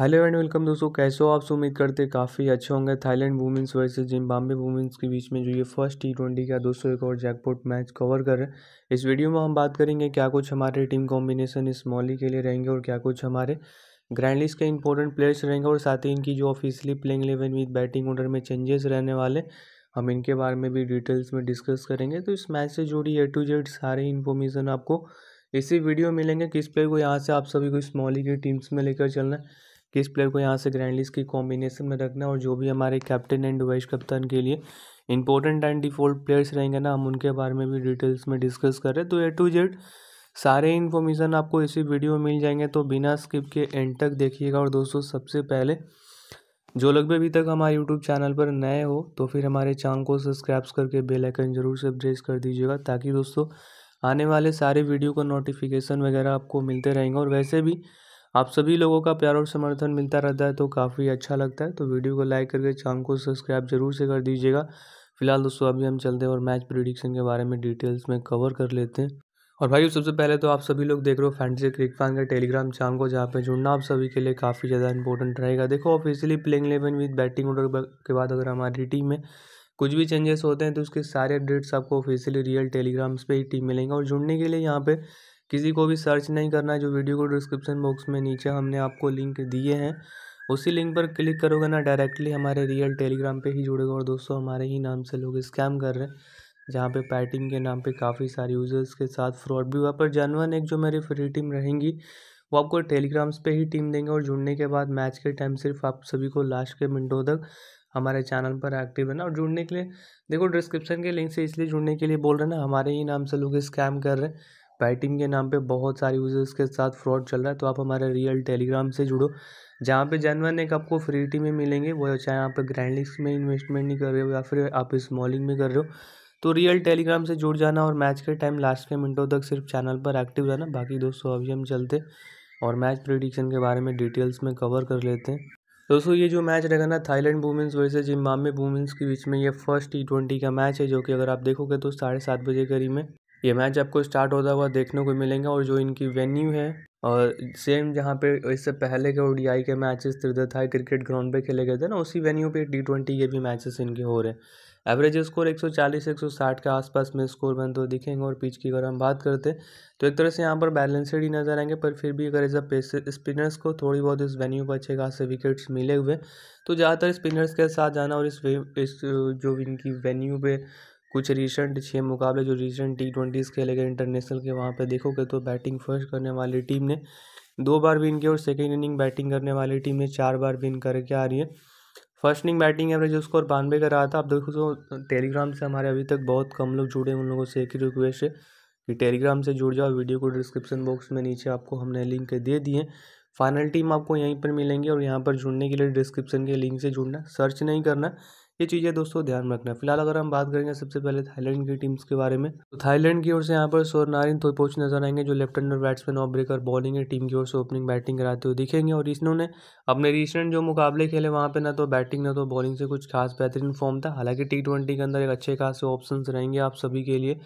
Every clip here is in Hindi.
हेलो एंड वेलकम दोस्तों कैसे हो आप उम्मीद करते काफ़ी अच्छे होंगे Thailand women's versus Bombay women's के बीच में जो ये फर्स्ट टी ट्वेंटी का दोस्तों एक और जैकपॉट मैच कवर कर रहे हैं इस वीडियो में हम बात करेंगे क्या कुछ हमारे टीम कॉम्बिनेशन इस मॉली के लिए रहेंगे और क्या कुछ हमारे ग्रैंड लिस्ट के इंपॉर्टेंट प्लेयर्स रहेंगे और साथ ही इनकी जो officially playing eleven with batting order में चेंजेस रहने वाले हम इनके बारे में भी डिटेल्स में डिस्कस करेंगे तो इस मैच से जुड़ी ए टू जेड सारी इन्फॉर्मेशन आपको इसी वीडियो मिलेंगे किस प्लेयर को यहाँ से आप सभी को इस मॉली की टीम्स में लेकर चलना है किस प्लेयर को यहाँ से ग्रैंड लिस्ट की कॉम्बिनेशन में रखना और जो भी हमारे कैप्टन एंड वाइस कप्तान के लिए इंपॉर्टेंट एंड डिफॉल्ट प्लेयर्स रहेंगे ना हम उनके बारे में भी डिटेल्स में डिस्कस कर रहे तो ए टू जेड सारे इन्फॉर्मेशन आपको इसी वीडियो में मिल जाएंगे तो बिना स्किप के एंड तक देखिएगा और दोस्तों सबसे पहले जो लोग भी अभी तक हमारे यूट्यूब चैनल पर नए हो तो फिर हमारे चैनल को सब्सक्राइब करके बेल आइकन जरूर से प्रेस कर दीजिएगा ताकि दोस्तों आने वाले सारे वीडियो का नोटिफिकेशन वगैरह आपको मिलते रहेंगे और वैसे भी आप सभी लोगों का प्यार और समर्थन मिलता रहता है तो काफ़ी अच्छा लगता है तो वीडियो को लाइक करके चैनल को सब्सक्राइब जरूर से कर दीजिएगा फिलहाल दोस्तों अभी हम चलते हैं और मैच प्रिडिक्शन के बारे में डिटेल्स में कवर कर लेते हैं और भाई सबसे पहले तो आप सभी लोग देख रहे हो फैंटेसी क्रिक फैन का टेलीग्राम चैनल को जहाँ पे जुड़ना आप सभी के लिए काफ़ी ज़्यादा इंपॉर्टेंट रहेगा देखो officially playing eleven with batting order के बाद अगर हमारी टीम में कुछ भी चेंजेस होते हैं तो उसके सारे अपडेट्स आपको ऑफिशियली रियल टेलीग्राम्स पे ही टीम मिलेंगे और जुड़ने के लिए यहाँ पे किसी को भी सर्च नहीं करना है जो वीडियो को डिस्क्रिप्शन बॉक्स में नीचे हमने आपको लिंक दिए हैं उसी लिंक पर क्लिक करोगे ना डायरेक्टली हमारे रियल टेलीग्राम पे ही जुड़ेगा और दोस्तों हमारे ही नाम से लोग स्कैम कर रहे हैं जहाँ पे पैटिंग के नाम पे काफ़ी सारे यूज़र्स के साथ फ्रॉड भी हुआ पर जनवन एक जो मेरी फ्री टीम रहेंगी वो आपको टेलीग्राम्स पे ही टीम देंगे और जुड़ने के बाद मैच के टाइम सिर्फ आप सभी को लास्ट के मिनटों तक हमारे चैनल पर एक्टिव है ना और जुड़ने के लिए देखो डिस्क्रिप्शन के लिंक से इसलिए जुड़ने के लिए बोल रहे हैं ना हमारे ही नाम से लोग स्कैम कर रहे हैं बैटिंग के नाम पे बहुत सारे यूज़र्स के साथ फ्रॉड चल रहा है तो आप हमारे रियल टेलीग्राम से जुड़ो जहाँ पे जनवन एक आपको फ्री टी में मिलेंगे वो चाहे आप ग्रैंडलिक्स में इन्वेस्टमेंट नहीं कर रहे हो या फिर आप स्मॉलिंग में कर रहे हो तो रियल टेलीग्राम से जुड़ जाना और मैच के टाइम लास्ट के मिनटों तक सिर्फ चैनल पर एक्टिव रहना बाकी दोस्तों अभी हम चलते और मैच प्रिडिक्शन के बारे में डिटेल्स में कवर कर लेते हैं दोस्तों ये जो मैच रहेगा ना Thailand women's versus Zimbabwe women's के बीच में ये फर्स्ट टी ट्वेंटी का मैच है जो कि अगर आप देखोगे तो साढ़े सात बजे करीब में ये मैच आपको स्टार्ट होता हुआ देखने को मिलेंगे और जो इनकी वेन्यू है और सेम जहाँ पे इससे पहले के ओडीआई के मैचेस त्रिदथाई क्रिकेट ग्राउंड पे खेले गए थे ना उसी वेन्यू पे टी ट्वेंटी के भी मैचेस इनके हो रहे हैं एवरेज स्कोर 140 160 के आसपास में स्कोर बनते तो दिखेंगे और पिच की अगर हम बात करते तो एक तरह से यहाँ पर बैलेंसड ही नजर आएंगे पर फिर भी अगर एज अ स्पिनर्स को थोड़ी बहुत इस वेन्यू पर अच्छे खास विकेट्स मिले हुए तो ज़्यादातर स्पिनर्स के साथ जाना और इस इस जो इनकी वेन्यू पे कुछ रिसेंट छः मुकाबले जो रिसेंट टी ट्वेंटीज़ खेले गए इंटरनेशनल के वहाँ पे देखोगे तो बैटिंग फर्स्ट करने वाली टीम ने दो बार विन किया और सेकेंड इनिंग बैटिंग करने वाली टीम ने चार बार विन करके आ रही है first inning batting average score बानवे का रहा था आप देखो तो टेलीग्राम से हमारे अभी तक बहुत कम लोग जुड़े हैं उन लोगों से एक ही रिक्वेस्ट है कि टेलीग्राम से जुड़ जाओ वीडियो को डिस्क्रिप्शन बॉक्स में नीचे आपको हमने लिंक दे दिए फाइनल टीम आपको यहीं पर मिलेंगी और यहाँ पर जुड़ने के लिए डिस्क्रिप्शन के लिंक से जुड़ना सर्च नहीं करना ये चीज़ें दोस्तों ध्यान रखना फिलहाल अगर हम बात करेंगे सबसे पहले थाईलैंड की टीम्स के बारे में तो थाईलैंड की ओर से यहाँ पर सोरनारिन थोपोच नजर आएंगे जो left hander batsman off breaker bowling है टीम की ओर से ओपनिंग बैटिंग कराते हुए दिखेंगे और इन्होंने अपने रिसेंट जो मुकाबले खेले वहाँ पर ना तो बैटिंग ना तो बॉलिंग से कुछ खास बेहतरीन फॉर्म था हालांकि टी के अंदर एक अच्छे खास ऑप्शन रहेंगे आप सभी के लिए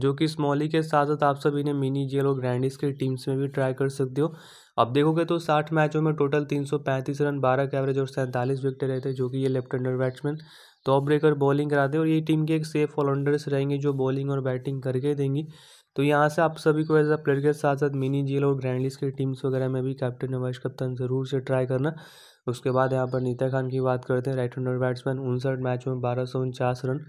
जो कि स्मॉली के साथ साथ आप सभी ने मिनी जेल और ग्रैंडिस की टीम्स में भी ट्राई कर सकते हो अब देखोगे तो साठ मैचों में टोटल तीन सौ पैंतीस रन बारह के एवरेज और सैंतालीस विकेट रहे थे जो कि ये left hander batsman top breaker bowling कराते और ये टीम के एक सेफ ऑलराउंडर्स रहेंगे जो बॉलिंग और बैटिंग करके देंगी तो यहाँ से आप सभी को एज अ प्लेयर के साथ साथ मिनी जेल और ग्रैंडिस की टीम्स वगैरह में भी कैप्टन वाइस कप्तान ज़रूर से ट्राई करना उसके बाद यहाँ पर नीता खान की बात करते हैं राइट हैंडर बैट्समैन उनसठ मैचों में बारह सौ उनचास रन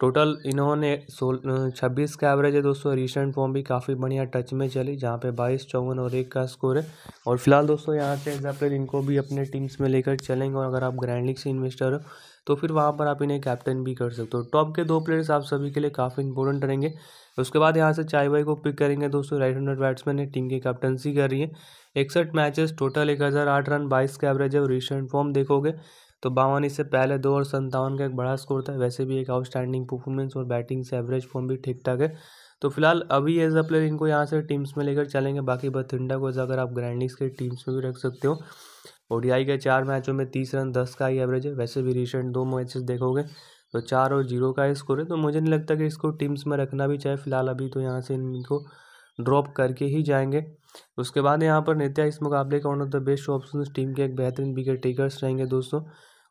टोटल इन्होंने सोल छब्बीस का एवरेज है दोस्तों रिसेंट फॉर्म भी काफ़ी बढ़िया टच में चली जहाँ पे बाईस चौवन और एक का स्कोर है और फिलहाल दोस्तों यहाँ से एग्जाम्पल इनको भी अपने टीम्स में लेकर चलेंगे और अगर आप ग्रैंड लीग से इन्वेस्टर हो तो फिर वहाँ पर आप इन्हें कैप्टन भी कर सकते हो टॉप के दो प्लेयर्स आप सभी के लिए काफ़ी इंपॉर्टेंट रहेंगे उसके बाद यहाँ से चाई बाई को पिक करेंगे दोस्तों राइट हंड्रेड बैट्समैन है टीम की कैप्टनसी कर रही है इकसठ मैचेस टोटल एक हज़ार आठ रन बाईस का एवरेज है और रिसेंट फॉर्म देखोगे तो बावन इससे पहले दो और संतावन का एक बड़ा स्कोर था वैसे भी एक आउटस्टैंडिंग परफॉर्मेंस और बैटिंग से एवरेज फॉर्म भी ठीक ठाक है तो फिलहाल अभी एज अ प्लेयर इनको यहाँ से टीम्स में लेकर चलेंगे बाकी बथिंडा को अगर आप ग्रैंडिंग्स के टीम्स में भी रख सकते हो ओडीआई के चार मैचों में तीस रन दस का ही एवरेज है वैसे भी रिसेंट दो मैचेस देखोगे तो चार और जीरो का स्कोर है तो मुझे नहीं लगता कि इसको टीम्स में रखना भी चाहिए फिलहाल अभी तो यहाँ से इनको ड्रॉप करके ही जाएंगे उसके बाद यहाँ पर नित्या इस मुकाबले का one of the best option team के एक बेहतरीन विकेट टेकर्स रहेंगे दोस्तों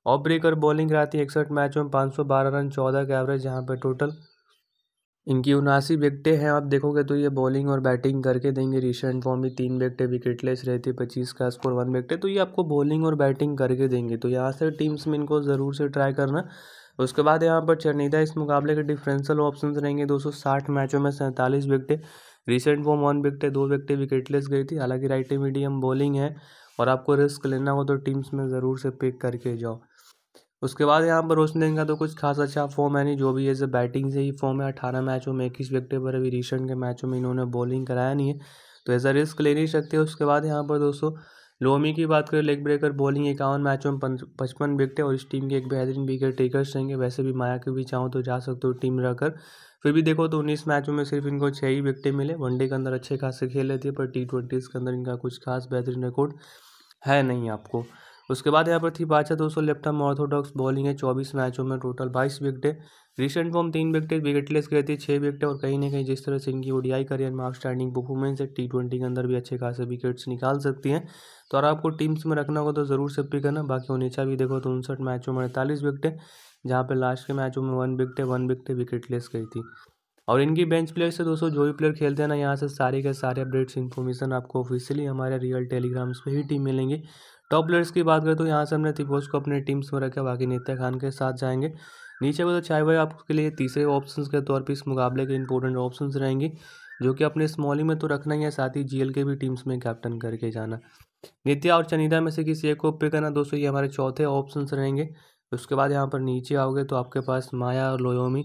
ऑफ ब्रेकर बॉलिंग कराती है इकसठ मैचों में पाँच सौ बारह रन चौदह का एवरेज यहाँ पर टोटल इनकी उनासी विकटें हैं आप देखोगे तो ये बॉलिंग और बैटिंग करके देंगे रिसेंट फॉर्म में तीन विकटें विकेटलेस रहती है पच्चीस का स्कोर वन विकटें तो ये आपको बॉलिंग और बैटिंग करके देंगे तो यहाँ से टीम्स में इनको ज़रूर से ट्राई करना उसके बाद यहाँ पर चरनीदा इस मुकाबले के डिफरेंशियल ऑप्शन रहेंगे दो मैचों में सैंतालीस विकटें रिसेंट फॉर्म वन विकटें दो विकटें विकेटलेस गई थी हालांकि राइट मीडियम बॉलिंग है और आपको रिस्क लेना हो तो टीम्स में ज़रूर से पिक करके जाओ उसके बाद यहाँ पर रोशन सिंह तो कुछ खास अच्छा फॉर्म है नहीं जो भी एज जैसे बैटिंग से ही फॉर्म है अठारह मैचों में इक्कीस विकेट पर अभी रिसेंट के मैचों में इन्होंने बॉलिंग कराया नहीं है तो ऐसा रिस्क ले नहीं सकते उसके बाद यहाँ पर दोस्तों लोमी की बात करें लेग ब्रेकर बॉलिंग इक्यावन मैचों में पचपन विकेट और इस टीम के एक बेहतरीन विकेट टेकर्स रहेंगे वैसे भी माया के भी चाहूँ तो जा सकते हो टीम रहकर फिर भी देखो तो उन्नीस मैचों में सिर्फ इनको छः ही विकटे मिले वनडे के अंदर अच्छे खासे खेल लेते हैं पर टी के अंदर इनका कुछ खास बेहतरीन रिकॉर्ड है नहीं आपको उसके बाद यहाँ पर थी बादशाह दोस्तों लेफ्ट हम ऑर्थोडॉक्स बॉलिंग है चौबीस मैचों में टोटल बाईस विकटें रिसेंट फॉर्म तीन विकटें विकेटलेस गए थे छः विकटे और कहीं ना कहीं जिस तरह से इनकी ओडियाई करियर में आउटस्टैंडिंग परफॉर्मेंस है टी ट्वेंटी के अंदर भी अच्छे खासे विकेट्स निकाल सकती हैं तो अगर आपको टीम्स में रखना होगा तो ज़रूर से पिक करना बाकी ओनिचा भी देखो तो उनसठ मैचों में अड़तालीस विकटें जहाँ पर लास्ट के मैचों में वन विकटे वन विकटें विकेटलेस गई थी और इनकी बेंच प्लेयर से दोस्तों जो भी प्लेयर खेलते हैं ना यहाँ से सारे के सारे अपडेट्स इन्फॉर्मेशन आपको ऑफिशियली हमारे रियल टेलीग्राम्स पे ही टीम मिलेंगे टॉप प्लेयर्स की बात करें तो यहाँ से हमने तिबोज को अपने टीम्स में रखा बाकी नित्या खान के साथ जाएंगे नीचे को तो चाय भाई आपके लिए तीसरे ऑप्शन के तौर पर इस मुकाबले के इंपॉर्टेंट ऑप्शन रहेंगे जो कि अपने स्मॉलिंग में तो रखना ही है साथ ही जी के भी टीम्स में कैप्टन करके जाना नित्या और चनीदा में से किसी एक को पे करना दोस्तों ये हमारे चौथे ऑप्शन रहेंगे उसके बाद यहाँ पर नीचे आओगे तो आपके पास माया और लोयोमी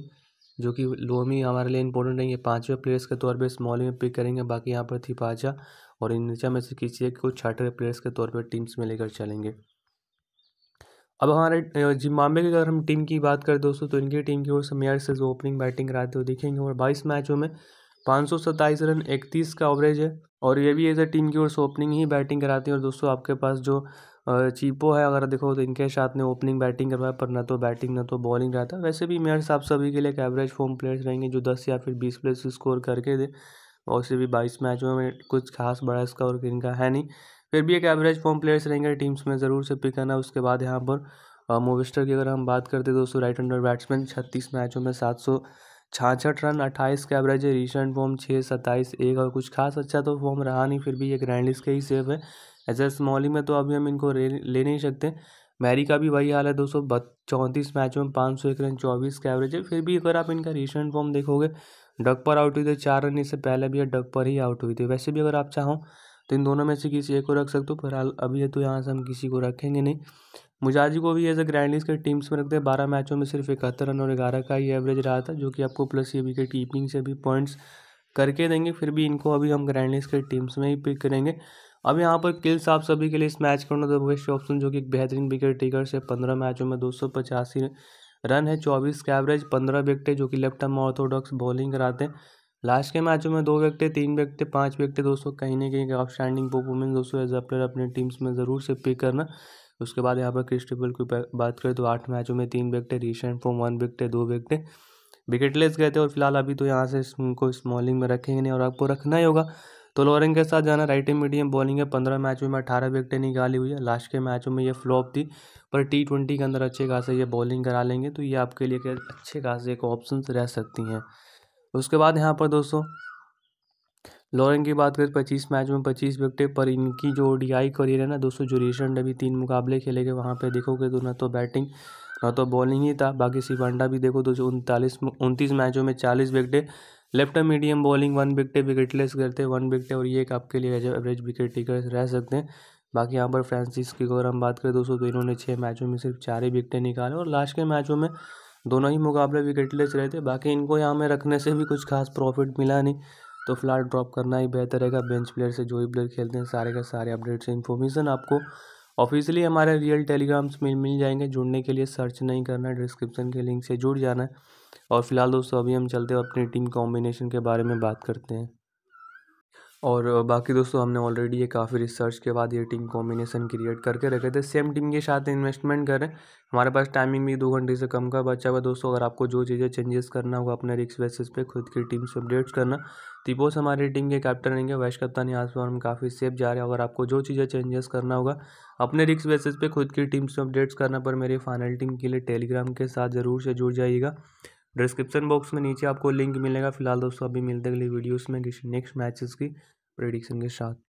जो कि लोमी हमारे लिए इंपॉर्टेंट नहीं है पाँचवें प्लेयर्स के तौर पे स्मॉली में पिक करेंगे बाकी यहाँ पर थिपाचा और इन नीचा में से किसी एक को चार्टर प्लेयर्स के तौर पर टीम्स में लेकर चलेंगे अब हमारे जिम्बाबे की अगर हम टीम की बात करें दोस्तों तो इनकी टीम की ओर से मेयर से जो ओपनिंग बैटिंग कराते हुए देखेंगे और बाईस मैचों में पाँच रन इकतीस का एवरेज है और ये भी एज ए टीम की ओर से ओपनिंग ही बैटिंग कराती है और दोस्तों आपके पास जो चीपो है अगर देखो तो इनके साथ ने ओपनिंग बैटिंग करवाया पर ना तो बैटिंग ना तो बॉलिंग रहा था वैसे भी मेयर साहब सभी के लिए एक एवरेज फॉर्म प्लेयर्स रहेंगे जो दस या फिर बीस प्लेयर्स स्कोर करके दे और से भी बाईस मैचों में कुछ खास बड़ा स्कोर इनका है नहीं फिर भी एक एवरेज फॉर्म प्लेयर्स रहेंगे टीम्स में ज़रूर से पिक करना उसके बाद यहाँ पर मोविस्टर की अगर हम बात करते हैं दोस्तों राइट हंडर बैट्समैन छत्तीस मैचों में सात सौ छाछठ रन अट्ठाईस का एवरेज है रिसेंट फॉर्म छः सत्ताईस एक और कुछ खास अच्छा तो फॉर्म रहा नहीं फिर भी ये ग्रैंड के ही सेफ है एज स्मॉली में तो अभी हम इनको ले नहीं सकते मैरी का भी वही हाल है दो सौ चौंतीस मैचों में पाँच सौ एक रन चौबीस का एवरेज है फिर भी अगर आप इनका रिसेंट फॉर्म देखोगे डक पर आउट हुई थी तो चार रन इससे पहले भी डग डक पर ही आउट हुई थी वैसे भी अगर आप चाहो तो इन दोनों में से किसी एक को रख सकते हो फिलहाल अभी तो यहाँ से हम किसी को रखेंगे नहीं मुजाजी को भी एज ए ग्रैंड के टीम्स में रखते हैं बारह मैचों में सिर्फ इकहत्तर रन और ग्यारह का ही एवरेज रहा था जो कि आपको प्लस ये विकेट कीपिंग से भी पॉइंट्स करके देंगे फिर भी इनको अभी हम ग्रैंड के टीम्स में ही पिक करेंगे अब यहाँ पर किल्स आप सभी के लिए इस मैच का होना बेस्ट ऑप्शन जो कि एक बेहतरीन विकेट टेकर से पंद्रह मैचों में दो सौ पचासी रन है चौबीस के एवरेज पंद्रह विकटें जो कि लेफ्ट हम ऑर्थोडॉक्स बॉलिंग कराते हैं लास्ट के मैचों में दो विकटे तीन विकटे पांच विकटे दोस्तों कहीं ना कहीं आउटस्टैंडिंग परफॉर्मेंस दोस्तों एज अ प्लेयर अपने टीम्स में ज़रूर से पिक करना उसके बाद यहाँ पर क्रिस्टेबल की बात करें तो आठ मैचों में तीन विकटे रिसेंट फॉर्म वन विकटे दो विकटें विकेट गए थे और फिलहाल अभी तो यहाँ से उनको स्मॉलिंग में रखेंगे नहीं और आपको रखना ही होगा तो लॉरेन के साथ जाना राइट मीडियम बॉलिंग है पंद्रह मैचों में अठारह विकटें निकाली हुई है लास्ट के मैचों में ये फ्लॉप थी पर टी ट्वेंटी के अंदर अच्छे खासे ये बॉलिंग करा लेंगे तो ये आपके लिए अच्छे खासे एक ऑप्शन रह सकती हैं उसके बाद यहाँ पर दोस्तों लॉरेंग की बात करें तो पच्चीस मैच में पच्चीस विकटें पर इनकी जो आई करियर है ना दोस्तों जो रिसेंट अभी तीन मुकाबले खेले गए वहाँ पे देखोगे तो ना तो बैटिंग ना तो बॉलिंग ही था बाकी सिवांडा भी देखो दो तो उनतालीस उनतीस मैचों में चालीस विकटें left arm medium bowling one विकटे विकेटलेस करते हैं वन विकटे और ये एक आपके लिए एवरेज विकेट टेकर रह सकते हैं बाकी यहाँ पर फ्रांसिस की अगर हम बात करें दोस्तों तो इन्होंने छः मैचों में सिर्फ चार ही विकटें निकाले और लास्ट के मैचों में दोनों ही मुकाबले विकेटलेस रहे थे बाकी इनको यहाँ में रखने से भी कुछ खास प्रॉफिट मिला नहीं तो फिलहाल ड्रॉप करना ही बेहतर रहेगा बेंच प्लेयर से जो भी प्लेयर खेलते हैं सारे का सारे अपडेट्स इन्फॉर्मेशन आपको ऑफिशियली हमारे रियल टेलीग्राम्स में मिल जाएंगे जुड़ने के लिए सर्च नहीं करना है डिस्क्रिप्शन के लिंक से जुड़ जाना है और फ़िलहाल दोस्तों अभी हम चलते हैं अपनी टीम कॉम्बिनेशन के बारे में बात करते हैं और बाकी दोस्तों हमने ऑलरेडी ये काफ़ी रिसर्च के बाद ये टीम कॉम्बिनेशन क्रिएट करके रखे थे सेम टीम के साथ इन्वेस्टमेंट करें हमारे पास टाइमिंग भी दो घंटे से कम का बचा हुआ दोस्तों अगर आपको जो चीज़ें चेंजेस करना होगा अपने रिक्स बेसिस पे खुद की टीम से अपडेट्स करना तिपोस हमारी टीम के कैप्टन रहेंगे वैश कप्तान यहाँ पर हम काफ़ी सेफ जा रहे हैं अगर आपको जो चीज़ें चेंजेस करना होगा अपने रिक्स बेसिस पे खुद की टीम से अपडेट्स करना पर मेरी फाइनल टीम के लिए टेलीग्राम के साथ ज़रूर से जुड़ जाइएगा डिस्क्रिप्शन बॉक्स में नीचे आपको लिंक मिलेगा फिलहाल दोस्तों अभी मिलते अगली वीडियोस में किसी नेक्स्ट मैचेस की प्रेडिक्शन के साथ